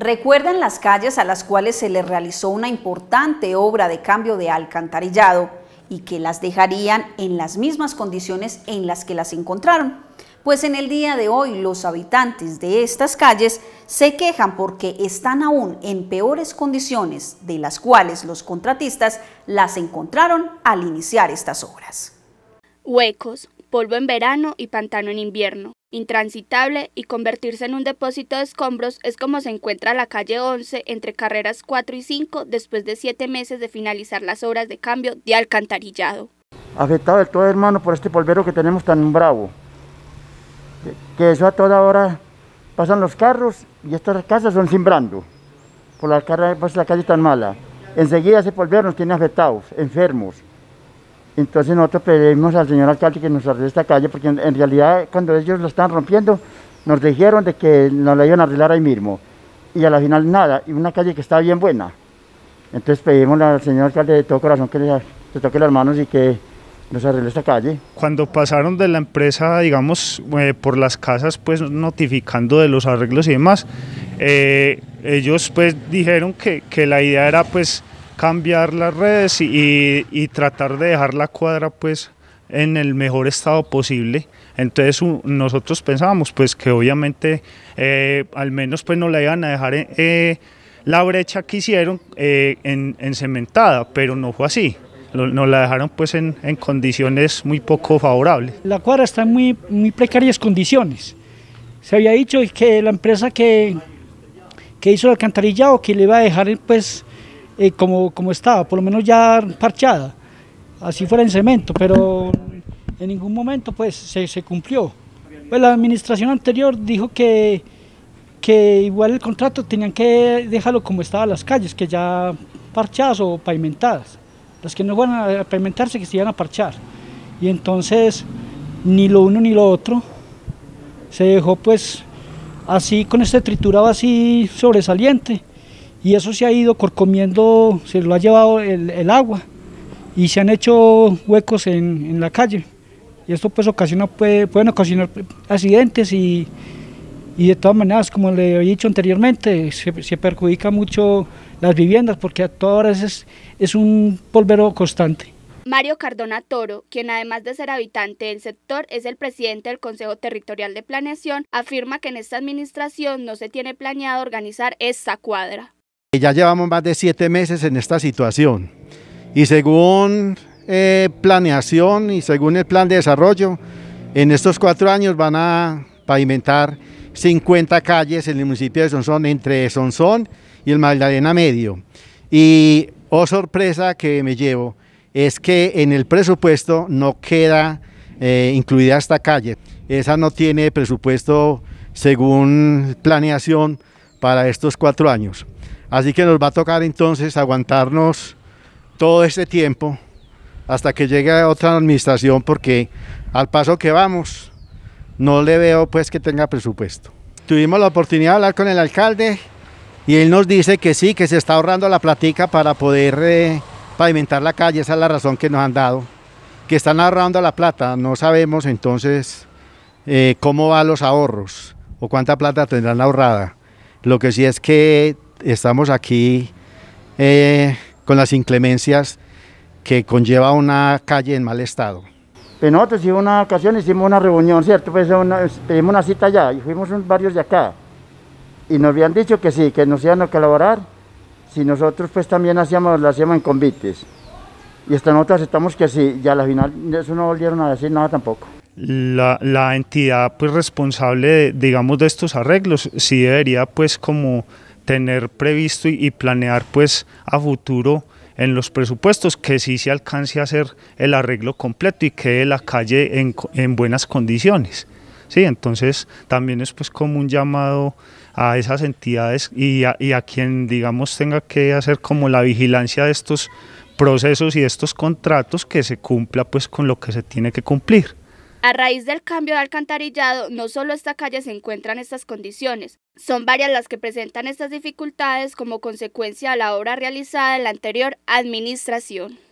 recuerdan las calles a las cuales se les realizó una importante obra de cambio de alcantarillado y que las dejarían en las mismas condiciones en las que las encontraron. Pues en el día de hoy los habitantes de estas calles se quejan porque están aún en peores condiciones de las cuales los contratistas las encontraron al iniciar estas obras. Huecos, polvo en verano y pantano en invierno. Intransitable y convertirse en un depósito de escombros es como se encuentra la calle 11 entre carreras 4 y 5 después de siete meses de finalizar las obras de cambio de alcantarillado. Afectado de todo hermano por este polvero que tenemos tan bravo, que eso a toda hora pasan los carros y estas casas son simbrando por la, por la calle tan mala. Enseguida ese polvero nos tiene afectados, enfermos. Entonces nosotros pedimos al señor alcalde que nos arregle esta calle, porque en, realidad cuando ellos lo estaban rompiendo, nos dijeron de que nos la iban a arreglar ahí mismo. Y a la final nada, y una calle que está bien buena. Entonces pedimos al señor alcalde de todo corazón que le, toque las manos y que nos arregle esta calle. Cuando pasaron de la empresa, digamos, eh, por las casas, pues notificando de los arreglos y demás, eh, ellos pues dijeron que, que la idea era pues cambiar las redes y, tratar de dejar la cuadra pues en el mejor estado posible. Entonces nosotros pensábamos pues que obviamente eh, al menos pues no la iban a dejar eh, eh, la brecha que hicieron en, cementada, pero no fue así. nos la dejaron pues en, en, condiciones muy poco favorables. La cuadra está en muy, muy precarias condiciones. Se había dicho que la empresa que, que hizo el alcantarillado que le iba a dejar pues eh, como, estaba, por lo menos ya parchada, así fuera en cemento, pero en ningún momento pues se, cumplió. Pues la administración anterior dijo que, que igual el contrato tenían que dejarlo como estaban las calles, que ya parchadas o pavimentadas. Las que no fueran a pavimentarse, que se iban a parchar. Y entonces, ni lo uno ni lo otro, se dejó pues así con este triturado así sobresaliente y eso se ha ido corcomiendo, se lo ha llevado el, agua y se han hecho huecos en, la calle. Y esto pues ocasiona, puede, pueden ocasionar pues, accidentes y, de todas maneras, como le he dicho anteriormente, se, perjudica mucho las viviendas porque a todas horas es, es un polvero constante. Mario Cardona Toro, quien además de ser habitante del sector es el presidente del Consejo Territorial de Planeación, afirma que en esta administración no se tiene planeado organizar esa cuadra. Ya llevamos más de siete meses en esta situación y según eh, planeación y según el plan de desarrollo, en estos cuatro años van a pavimentar 50 calles en el municipio de Sonsón, entre Sonsón y el Magdalena Medio. Y oh sorpresa que me llevo, es que en el presupuesto no queda eh, incluida esta calle. Esa no tiene presupuesto según planeación para estos cuatro años. Así que nos va a tocar entonces aguantarnos todo este tiempo hasta que llegue otra administración porque al paso que vamos no le veo pues que tenga presupuesto. Tuvimos la oportunidad de hablar con el alcalde y él nos dice que sí, que se está ahorrando la platica para poder eh, pavimentar la calle, esa es la razón que nos han dado, que están ahorrando la plata, no sabemos entonces eh, cómo van los ahorros o cuánta plata tendrán ahorrada. Lo que sí es que estamos aquí eh, con las inclemencias que conlleva una calle en mal estado. pero eh, nosotros hicimos una ocasión, hicimos una reunión, ¿cierto? Pues una, pedimos una cita allá y fuimos varios de acá. Y nos habían dicho que sí, que nos iban a colaborar si nosotros pues también hacíamos, lo hacíamos en convites. Y hasta nosotros aceptamos que sí, y a la final eso no volvieron a decir nada tampoco. La, la entidad pues responsable, digamos, de estos arreglos sí debería pues como tener previsto y, planear pues a futuro en los presupuestos que si se alcance a hacer el arreglo completo y quede la calle en, en buenas condiciones. Sí, entonces también es pues como un llamado a esas entidades y a, y a, quien digamos tenga que hacer como la vigilancia de estos procesos y estos contratos que se cumpla pues con lo que se tiene que cumplir. A raíz del cambio de alcantarillado, no solo esta calle se encuentra en estas condiciones, son varias las que presentan estas dificultades como consecuencia de la obra realizada en la anterior administración.